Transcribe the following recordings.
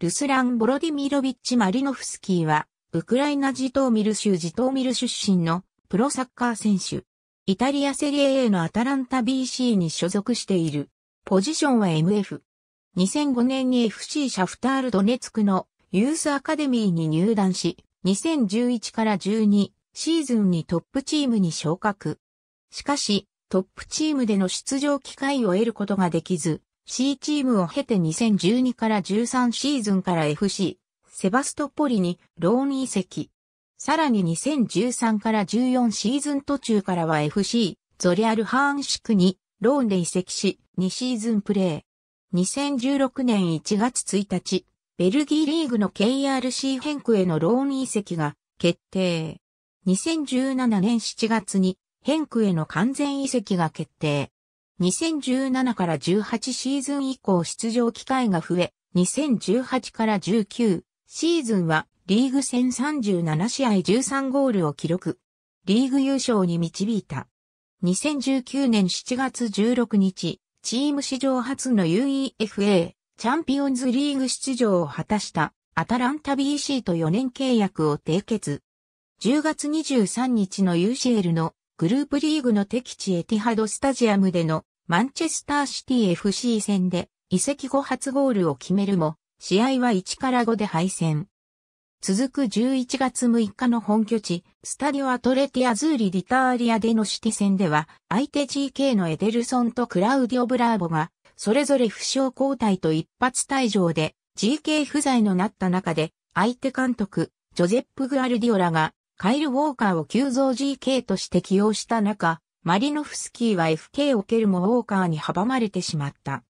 ルスラン・ボロディミロビッチ・マリノフスキーは、ウクライナジトーミル州ジトーミル出身のプロサッカー選手。イタリアセリエ A のアタランタ BC に所属している。ポジションは MF。2005年に FC シャフタールドネツクのユースアカデミーに入団し、2011から12シーズンにトップチームに昇格。しかし、トップチームでの出場機会を得ることができず、C チームを経て2012から13シーズンから FC、セバストポリにローン移籍。さらに2013から14シーズン途中からは FC、ゾリアルハーンシクにローンで移籍し、2シーズンプレー。2016年1月1日、ベルギーリーグの KRC 変区へのローン移籍が決定。2017年7月に変区への完全移籍が決定。2017から18シーズン以降出場機会が増え、2018から19シーズンはリーグ戦37試合13ゴールを記録。リーグ優勝に導いた。2019年7月16日、チーム史上初の UEFA チャンピオンズリーグ出場を果たしたアタランタ BC と4年契約を締結。10月23日の UCL のグループリーグの敵地エティハドスタジアムでのマンチェスターシティ FC 戦で移籍後初ゴールを決めるも、試合は1から5で敗戦。続く11月6日の本拠地、スタディオアトレティアズーリ・ディターリアでのシティ戦では、相手 GK のエデルソンとクラウディオ・ブラーボが、それぞれ負傷交代と一発退場で、GK 不在のなった中で、相手監督、ジョゼップ・グアルディオラが、カイル・ウォーカーを急増 GK として起用した中、マリノフスキーは FK を蹴るもウォーカーに阻まれてしまった。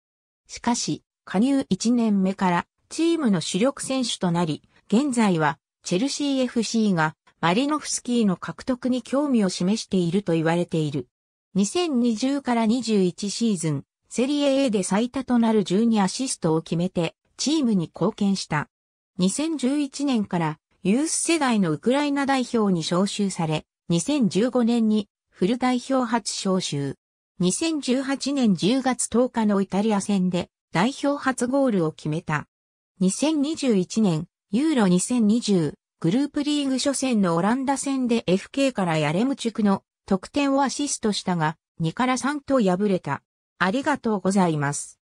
しかし、加入1年目からチームの主力選手となり、現在はチェルシー FC がマリノフスキーの獲得に興味を示していると言われている。2020から21シーズン、セリエ A で最多となる12アシストを決めて、チームに貢献した。2011年からユース世代のウクライナ代表に招集され、2015年にフル代表初招集。2018年10月10日のイタリア戦で代表初ゴールを決めた。2021年、ユーロ2020グループリーグ初戦のオランダ戦で FK からヤレムチュクの得点をアシストしたが、2から3と敗れた。ありがとうございます。